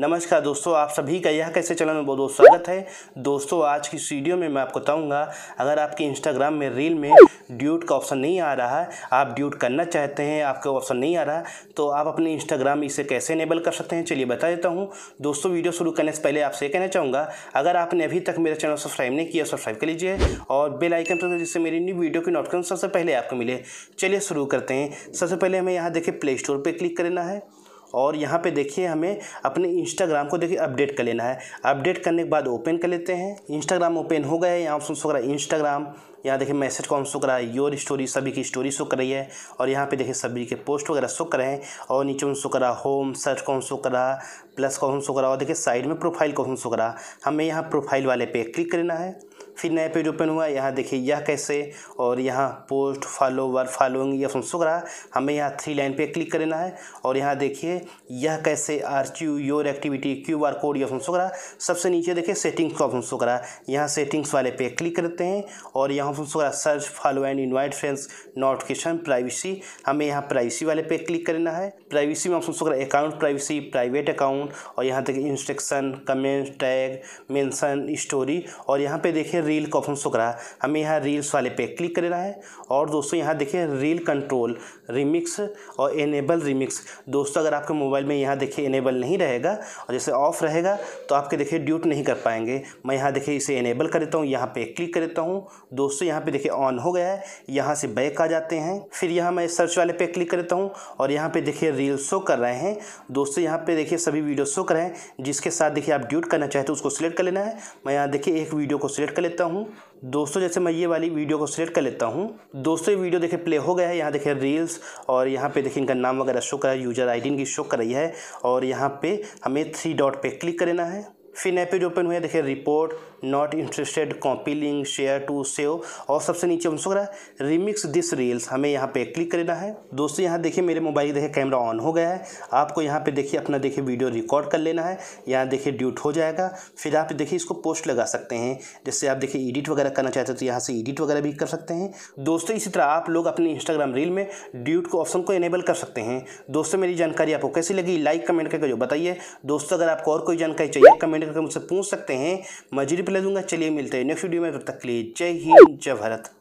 नमस्कार दोस्तों आप सभी का यह कैसे चैनल में बहुत बहुत स्वागत है दोस्तों आज की वीडियो में मैं आपको बताऊंगा अगर आपके इंस्टाग्राम में रील में ड्यूट का ऑप्शन नहीं आ रहा है आप ड्यूट करना चाहते हैं आपका ऑप्शन नहीं आ रहा तो आप अपने इंस्टाग्राम इसे कैसे इनेबल कर सकते हैं चलिए बता देता हूँ दोस्तों वीडियो शुरू करने से पहले आपसे कहना चाहूँगा अगर आपने अभी तक मेरा चैनल सब्सक्राइब नहीं किया सब्सक्राइब कर लीजिए और बेल आइकन पर जिससे मेरी न्यू वीडियो की नोटिफिकेशन सबसे पहले आपको मिले चलिए शुरू करते हैं सबसे पहले हमें यहाँ देखिए प्ले स्टोर पर क्लिक करना है और यहाँ पे देखिए हमें अपने इंस्टाग्राम को देखिए अपडेट कर लेना है अपडेट करने के बाद ओपन कर लेते हैं इंस्टाग्राम ओपन हो गया यहाँ ऑप्शन वगैरह इंस्टाग्राम यहाँ देखिए मैसेज कौन शो रहा है योर स्टोरी सभी की स्टोरी शो कर रही है और यहाँ पे देखिए सभी के पोस्ट वगैरह शो कर रहे हैं और नीचे उन शो रहा होम सर्च कौन शो रहा प्लस कौन शो रहा और देखिए साइड में प्रोफाइल कौन शो रहा हमें यहाँ प्रोफाइल वाले पे क्लिक करना है फिर नया पेज ओपन हुआ यहाँ देखिए यह कैसे और यहाँ पोस्ट फॉलोवर फॉलोइंग यह सुन सुख रहा हमें यहाँ थ्री लाइन पे क्लिक करना है और यहाँ देखिए यह कैसे R Q your activity Q R code यह सुन सुख रहा सबसे नीचे देखिए सेटिंग्स का ऑप्शन सुख कर रहा यहाँ सेटिंग्स वाले पे क्लिक करते हैं और यहाँ हम उसका search follow and invite friends notification privacy हमें यहाँ प्राइवेसी वाले पे क्लिक करना है प्राइवेसी में हम उसका अकाउंट प्राइवेसी प्राइवेट अकाउंट और यहाँ तक instruction comment tag mention story और यहाँ पे देखें रील का ऑप्शन सुख रहा है हमें यहाँ रील्स वाले पे क्लिक करना है और दोस्तों यहाँ देखें रील कंट्रोल रिमिक्स और एनेबल रिमिक्स दोस्तों अगर आपके मोबाइल में यहाँ देखिए एनेबल नहीं रहेगा और जैसे ऑफ रहेगा तो आपके देखिए ड्यूट नहीं कर पाएंगे मैं यहाँ देखिए इसे एनेबल कर देता हूँ यहाँ पे क्लिक कर देता हूँ दोस्तों दोस्तों यहाँ पे देखिए ऑन हो गया है यहाँ से बैक आ जाते हैं फिर यहाँ मैं सर्च वाले पे क्लिक करता हूँ और यहाँ पे देखिए रील शो कर रहे हैं दोस्तों यहाँ पे देखिए सभी वीडियो शो कर रहे हैं जिसके साथ देखिए आप ड्यूट करना चाहते तो उसको सिलेक्ट कर लेना है मैं यहाँ देखिए एक वीडियो को सिलेक्ट कर लेता हूँ दोस्तों जैसे मैं ये वाली वीडियो को सिलेक्ट कर लेता हूँ दोस्तों ये वीडियो देखिए प्ले हो गया है यहाँ देखिए रील्स और यहाँ पे देखिए इनका नाम वगैरह शो कर रहा है यूजर आई इनकी शो कर रही है और यहाँ पे हमें थ्री डॉट पे क्लिक करना है फिर नए ओपन हुए देखिए report not interested copy link share to save और सबसे नीचे हम सो रहा है रिमिक्स दिस रील्स हमें यहाँ पे क्लिक करना है दोस्तों यहाँ देखिए मेरे मोबाइल देखिए कैमरा ऑन हो गया है आपको यहाँ पे देखिए अपना देखिए वीडियो रिकॉर्ड कर लेना है यहाँ देखिए ड्यूट हो जाएगा फिर आप देखिए इसको पोस्ट लगा सकते हैं जैसे आप देखिए एडिट वगैरह करना चाहते हो तो यहाँ से एडिट वगैरह भी कर सकते हैं दोस्तों इसी तरह आप लोग अपने इंस्टाग्राम रील में ड्यूट को ऑप्शन को इनेबल कर सकते हैं दोस्तों मेरी जानकारी आपको कैसी लगी लाइक कमेंट करके जो बताइए दोस्तों अगर आपको और कोई जानकारी चाहिए कमेंट कमेंट करके मुझसे पूछ सकते हैं मैं जी रिप्लाई दूंगा चलिए मिलते हैं नेक्स्ट वीडियो में तब तक के लिए जय हिंद जय भारत